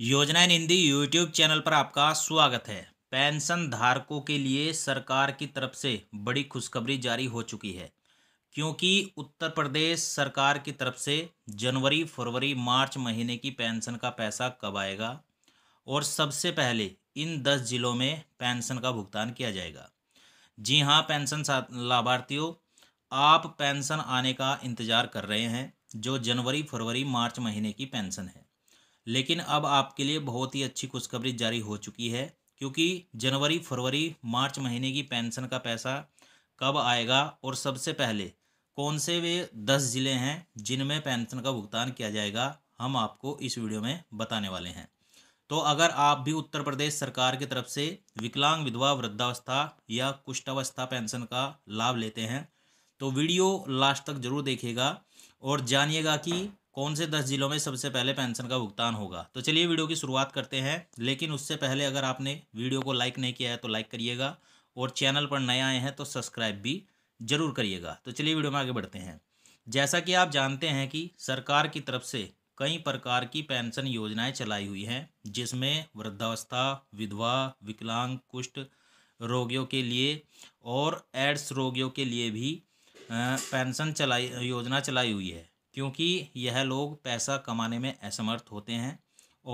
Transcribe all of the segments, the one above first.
योजना इन Hindi YouTube channel पर आपका स्वागत है पेंशन धारकों के लिए सरकार की तरफ से बड़ी खुशखबरी जारी हो चुकी है क्योंकि उत्तर प्रदेश सरकार की तरफ से जनवरी फरवरी मार्च महीने की पेंशन का पैसा कब आएगा और सबसे पहले इन दस जिलों में पेंशन का भुगतान किया जाएगा जी हाँ पेंशन लाभार्थियों आप पेंशन आने का इंतज़ार कर रहे हैं जो जनवरी फरवरी मार्च महीने की पेंशन है लेकिन अब आपके लिए बहुत ही अच्छी खुशखबरी जारी हो चुकी है क्योंकि जनवरी फरवरी मार्च महीने की पेंशन का पैसा कब आएगा और सबसे पहले कौन से वे दस ज़िले हैं जिनमें पेंशन का भुगतान किया जाएगा हम आपको इस वीडियो में बताने वाले हैं तो अगर आप भी उत्तर प्रदेश सरकार की तरफ से विकलांग विधवा वृद्धावस्था या कुष्ठावस्था पेंशन का लाभ लेते हैं तो वीडियो लास्ट तक जरूर देखेगा और जानिएगा कि कौन से दस जिलों में सबसे पहले पेंशन का भुगतान होगा तो चलिए वीडियो की शुरुआत करते हैं लेकिन उससे पहले अगर आपने वीडियो को लाइक नहीं किया है तो लाइक करिएगा और चैनल पर नए आए हैं तो सब्सक्राइब भी जरूर करिएगा तो चलिए वीडियो में आगे बढ़ते हैं जैसा कि आप जानते हैं कि सरकार की तरफ से कई प्रकार की पेंशन योजनाएं चलाई हुई हैं जिसमें वृद्धावस्था विधवा विकलांग कुष्ठ रोगियों के लिए और एड्स रोगियों के लिए भी पेंशन चलाई योजना चलाई हुई है क्योंकि यह लोग पैसा कमाने में असमर्थ होते हैं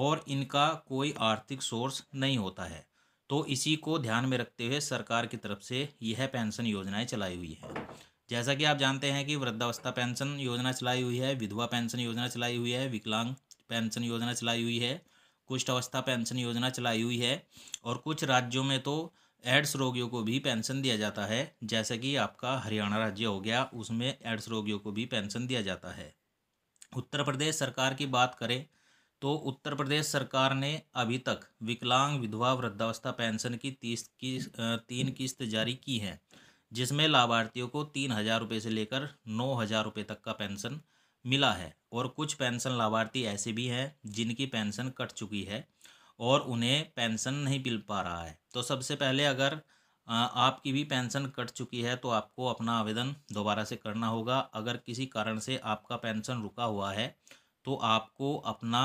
और इनका कोई आर्थिक सोर्स नहीं होता है तो इसी को ध्यान में रखते हुए सरकार की तरफ से यह पेंशन योजनाएं चलाई हुई है जैसा कि आप जानते हैं कि वृद्धावस्था पेंशन योजना चलाई हुई है विधवा पेंशन योजना चलाई हुई है विकलांग पेंशन योजना चलाई हुई है कुष्ठ अवस्था पेंशन योजना चलाई हुई है और कुछ राज्यों में तो एड्स रोगियों को भी पेंशन दिया जाता है जैसे कि आपका हरियाणा राज्य हो गया उसमें एड्स रोगियों को भी पेंशन दिया जाता है उत्तर प्रदेश सरकार की बात करें तो उत्तर प्रदेश सरकार ने अभी तक विकलांग विधवा वृद्धावस्था पेंशन की तीस की तीन किस्त जारी की है जिसमें लाभार्थियों को तीन हज़ार रुपये से लेकर नौ हज़ार रुपये तक का पेंशन मिला है और कुछ पेंशन लाभार्थी ऐसे भी हैं जिनकी पेंशन कट चुकी है और उन्हें पेंशन नहीं मिल पा रहा है तो सबसे पहले अगर आपकी भी पेंशन कट चुकी है तो आपको अपना आवेदन दोबारा से करना होगा अगर किसी कारण से आपका पेंशन रुका हुआ है तो आपको अपना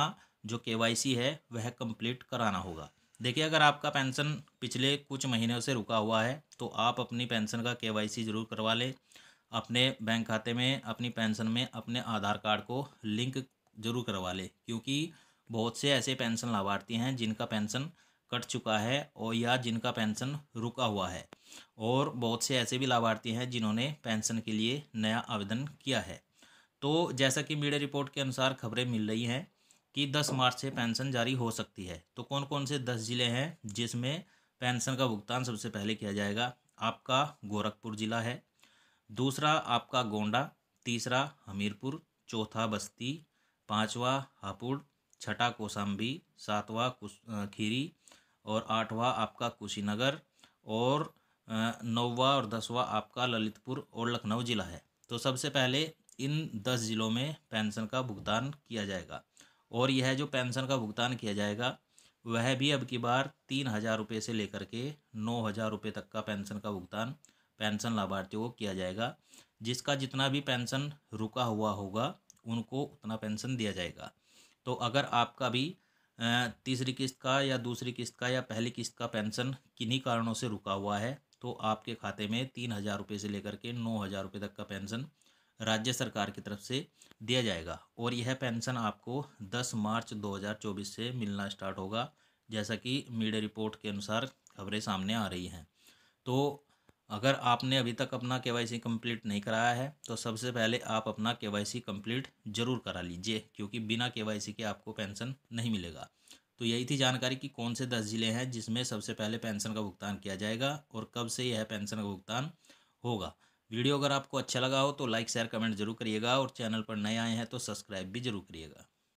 जो के है वह कंप्लीट कराना होगा देखिए अगर आपका पेंशन पिछले कुछ महीनों से रुका हुआ है तो आप अपनी पेंशन का के ज़रूर करवा लें अपने बैंक खाते में अपनी पेंशन में अपने आधार कार्ड को लिंक जरूर करवा लें क्योंकि बहुत से ऐसे पेंशन लाभार्थी हैं जिनका पेंशन कट चुका है और या जिनका पेंशन रुका हुआ है और बहुत से ऐसे भी लाभार्थी हैं जिन्होंने पेंशन के लिए नया आवेदन किया है तो जैसा कि मीडिया रिपोर्ट के अनुसार खबरें मिल रही हैं कि 10 मार्च से पेंशन जारी हो सकती है तो कौन कौन से 10 ज़िले हैं जिसमें पेंशन का भुगतान सबसे पहले किया जाएगा आपका गोरखपुर ज़िला है दूसरा आपका गोंडा तीसरा हमीरपुर चौथा बस्ती पाँचवा हापुड़ छठा कोसाम्बी सातवां खीरी और आठवां आपका कुशीनगर और नौवा और दसवां आपका ललितपुर और लखनऊ ज़िला है तो सबसे पहले इन दस ज़िलों में पेंशन का भुगतान किया जाएगा और यह जो पेंशन का भुगतान किया जाएगा वह भी अब की बार तीन हज़ार रुपये से लेकर के नौ हज़ार रुपये तक का पेंशन का भुगतान पेंशन लाभार्थियों को किया जाएगा जिसका जितना भी पेंशन रुका हुआ होगा उनको उतना पेंशन दिया जाएगा तो अगर आपका भी तीसरी किस्त का या दूसरी किस्त का या पहली किस्त का पेंशन किन्हीं कारणों से रुका हुआ है तो आपके खाते में तीन हज़ार रुपये से लेकर के नौ हज़ार रुपये तक का पेंशन राज्य सरकार की तरफ से दिया जाएगा और यह पेंशन आपको 10 मार्च 2024 से मिलना स्टार्ट होगा जैसा कि मीडिया रिपोर्ट के अनुसार खबरें सामने आ रही हैं तो अगर आपने अभी तक अपना के वाई सी कम्प्लीट नहीं कराया है तो सबसे पहले आप अपना के वाई सी कम्प्लीट ज़रूर करा लीजिए क्योंकि बिना के वाई सी के आपको पेंशन नहीं मिलेगा तो यही थी जानकारी कि कौन से दस ज़िले हैं जिसमें सबसे पहले पेंशन का भुगतान किया जाएगा और कब से यह पेंशन का भुगतान होगा वीडियो अगर आपको अच्छा लगा हो तो लाइक शेयर कमेंट जरूर करिएगा और चैनल पर नए आए हैं तो सब्सक्राइब भी जरूर करिएगा